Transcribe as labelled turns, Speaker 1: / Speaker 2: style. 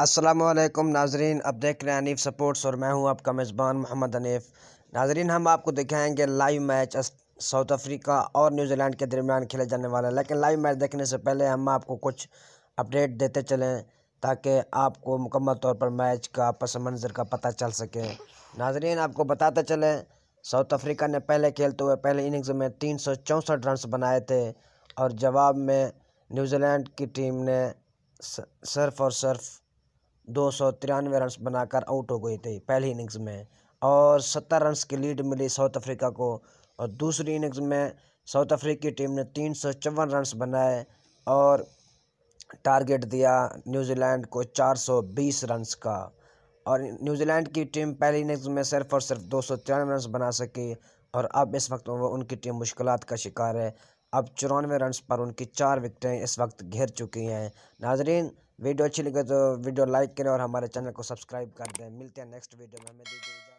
Speaker 1: असलम नाजरीन अब देख रहे हैं अनीफ सपोर्ट्स और मैं हूं आपका मेज़बान मोहम्मद अनीफ नाजरीन हम आपको दिखाएंगे लाइव मैच साउथ अफ्रीका और न्यूजीलैंड के दरमियान खेले जाने वाला है लेकिन लाइव मैच देखने से पहले हम आपको कुछ अपडेट देते चलें ताकि आपको मुकम्मल तौर पर मैच का पस मंज़र का पता चल सके नाजरीन आपको बताते चलें साउथ अफ्रीका ने पहले खेलते हुए पहले इनिंग्स में तीन सौ चौंसठ रन बनाए थे और जवाब में न्यूजीलैंड की टीम ने सिर्फ और सिर्फ दो सौ तिरानवे रन बनाकर आउट हो गए थे पहली इनिंग्स में और सत्तर रन की लीड मिली साउथ अफ्रीका को और दूसरी इनिंग्स में साउथ अफ्रीकी टीम ने तीन सौ चौवन रन बनाए और टारगेट दिया न्यूजीलैंड को चार सौ बीस रन का और न्यूजीलैंड की टीम पहली इनिंग्स में सिर्फ और सिर्फ दो सौ तिरानवे रन बना सकी और अब इस वक्त वो उनकी टीम मुश्किल का शिकार है अब चौरानवे रन पर उनकी चार विकटें इस वक्त घेर चुकी हैं नाजरीन वीडियो अच्छी लगे तो वीडियो लाइक करें और हमारे चैनल को सब्सक्राइब
Speaker 2: कर दें मिलते हैं नेक्स्ट वीडियो में हमें दीजिए